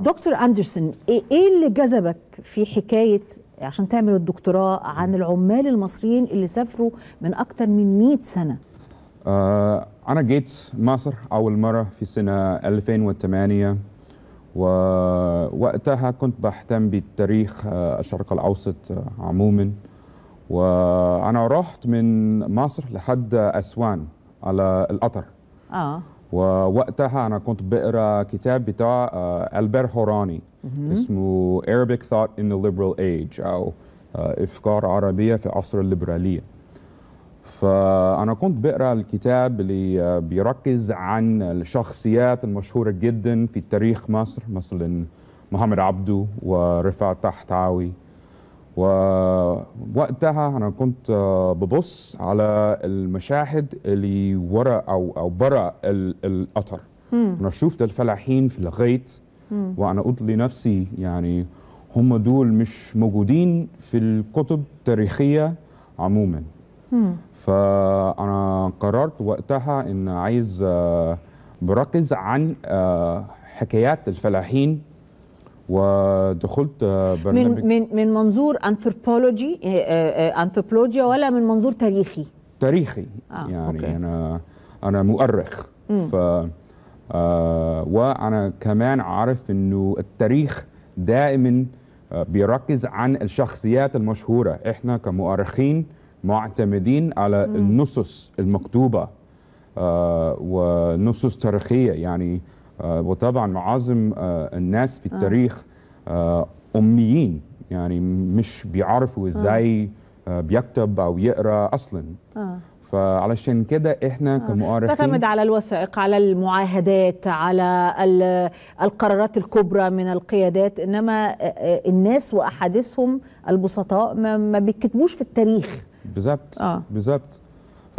دكتور اندرسون إيه-, ايه اللي جذبك في حكايه عشان تعمل الدكتوراه عن العمال المصريين اللي سافروا من اكتر من 100 سنه آه انا جيت مصر اول مره في سنه 2008 ووقتها كنت بهتم بالتاريخ آه، الشرق الاوسط آه، عموما وانا رحت من مصر لحد اسوان على القطر اه ووقتها انا كنت بقرا كتاب بتاع آه، البير هوراني اسمه Arabic Thought in the Liberal Age او آه، افكار عربيه في عصر الليبراليه فانا كنت بقرا الكتاب اللي آه، بيركز عن الشخصيات المشهوره جدا في تاريخ مصر مثلا محمد عبده ورفعت تحتاوي ووقتها انا كنت آه، ببص على المشاهد اللي ورا او او برا القطر انا شفت الفلاحين في الغيط وانا قلت لنفسي يعني هم دول مش موجودين في الكتب التاريخيه عموما فانا قررت وقتها ان عايز آه، بركز عن آه، حكايات الفلاحين ودخلت آه، برنامج من من من منظور انثروبولوجي انثروبولوجيا آه، آه، ولا من منظور تاريخي تاريخي آه يعني أوكي. انا انا مؤرخ ف وانا كمان عارف انه التاريخ دائما بيركز عن الشخصيات المشهوره احنا كمؤرخين معتمدين على النصوص المكتوبه ونصوص تاريخيه يعني آه، وطبعا معظم آه، الناس في آه. التاريخ اميين يعني مش بيعرفوا ازاي بيكتب او يقرا اصلا فعلشان كده احنا كمؤرخين تعتمد على الوثائق على المعاهدات على القرارات الكبرى من القيادات انما الناس واحاديثهم البسطاء ما بيكتبوش في التاريخ بالظبط آه. بالظبط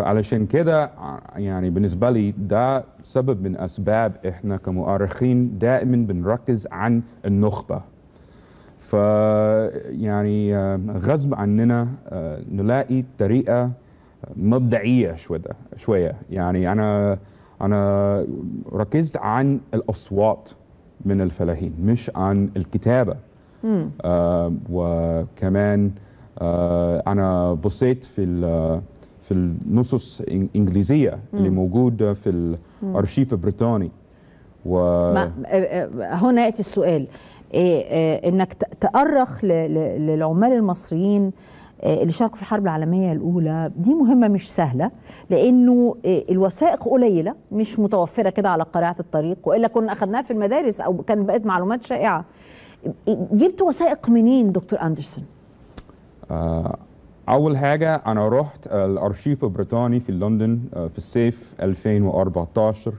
فعلشان كده يعني بالنسبه لي ده سبب من اسباب احنا كمؤرخين دائما بنركز عن النخبه ف يعني آه، غصب عننا آه، نلاقي طريقه مبدعيه شويه شويه يعني انا انا ركزت عن الاصوات من الفلاحين مش عن الكتابه آه وكمان آه انا بصيت في في النصوص انجليزيه اللي موجوده في الارشيف البريطاني و آه، آه، هنا ياتي السؤال إيه، آه، انك تأرخ للعمال المصريين اللي شاركوا في الحرب العالميه الاولى دي مهمه مش سهله لانه الوثائق قليله مش متوفره كده على قريعه الطريق والا كنا اخذناها في المدارس او كان بقت معلومات شائعه إيه، جبت وثائق منين دكتور اندرسون آه اول حاجه انا رحت آه، الارشيف البريطاني في لندن آه، في الصيف 2014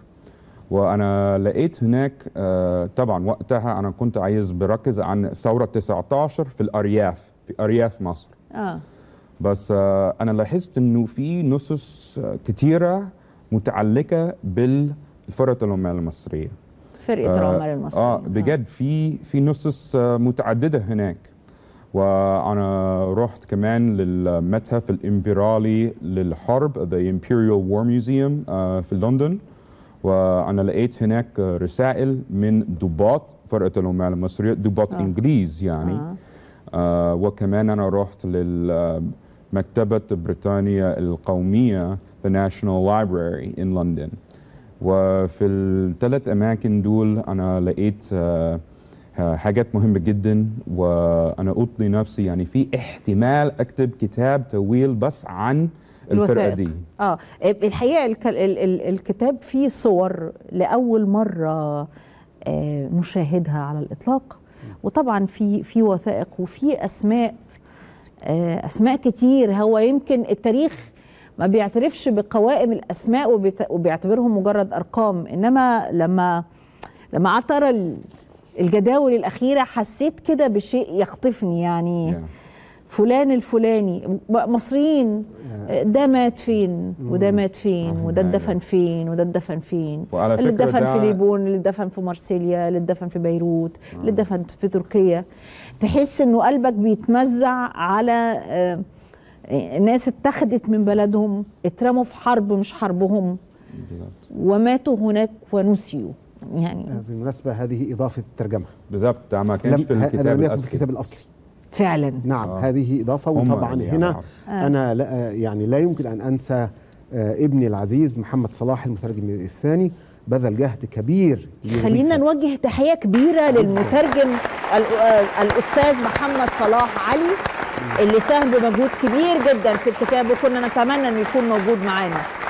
وانا لقيت هناك آه، طبعا وقتها انا كنت عايز بركز عن ثوره 19 في الارياف في ارياف مصر اه بس انا لاحظت انه في نصص كتيره متعلقه بالفرقه العمال المصريه فرقه العمال المصريه اه بجد في في نصص متعدده هناك وانا رحت كمان للمتحف الامبرالي للحرب The Imperial War Museum آه، في لندن وانا لقيت هناك رسائل من ضباط فرقه العمال المصريه ضباط آه. انجليز يعني آه. آه وكمان انا رحت لمكتبه بريطانيا القوميه The National Library in London وفي الثلاث اماكن دول انا لقيت آه آه، حاجات مهمة جدا وأنا أطلي نفسي يعني في احتمال أكتب كتاب طويل بس عن الفرقة دي آه الحقيقة الكتاب فيه صور لأول مرة آه، نشاهدها على الإطلاق وطبعا في في وثائق وفي أسماء آه، أسماء كتير هو يمكن التاريخ ما بيعترفش بقوائم الأسماء وبيعتبرهم مجرد أرقام إنما لما لما قعدت أقرأ الجداول الاخيره حسيت كده بشيء يخطفني يعني yeah. فلان الفلاني مصريين ده مات فين وده mm. مات فين mm. وده اتدفن فين وده اتدفن فين وعلى اللي اتدفن في ليبون اللي اتدفن في مارسيليا اللي اتدفن في بيروت اللي mm. اتدفن في تركيا تحس انه قلبك بيتمزع على آه، ناس اتخذت من بلدهم اترموا في حرب مش حربهم وماتوا هناك ونسيوا يعني آه، بالمناسبه هذه اضافه الترجمه بالظبط آه، ما كانش في الكتاب الأصلي في الكتاب الاصلي فعلا نعم آه. هذه اضافه وطبعا يعني هنا يعني. آه. انا لا آه، يعني لا يمكن ان انسى آه ابني العزيز محمد صلاح المترجم الثاني بذل جهد كبير خلينا نوجه تحيه كبيره نعم. للمترجم الاستاذ محمد صلاح علي نعم. اللي ساهم بمجهود كبير جدا في الكتاب وكنا نتمنى انه يكون موجود معانا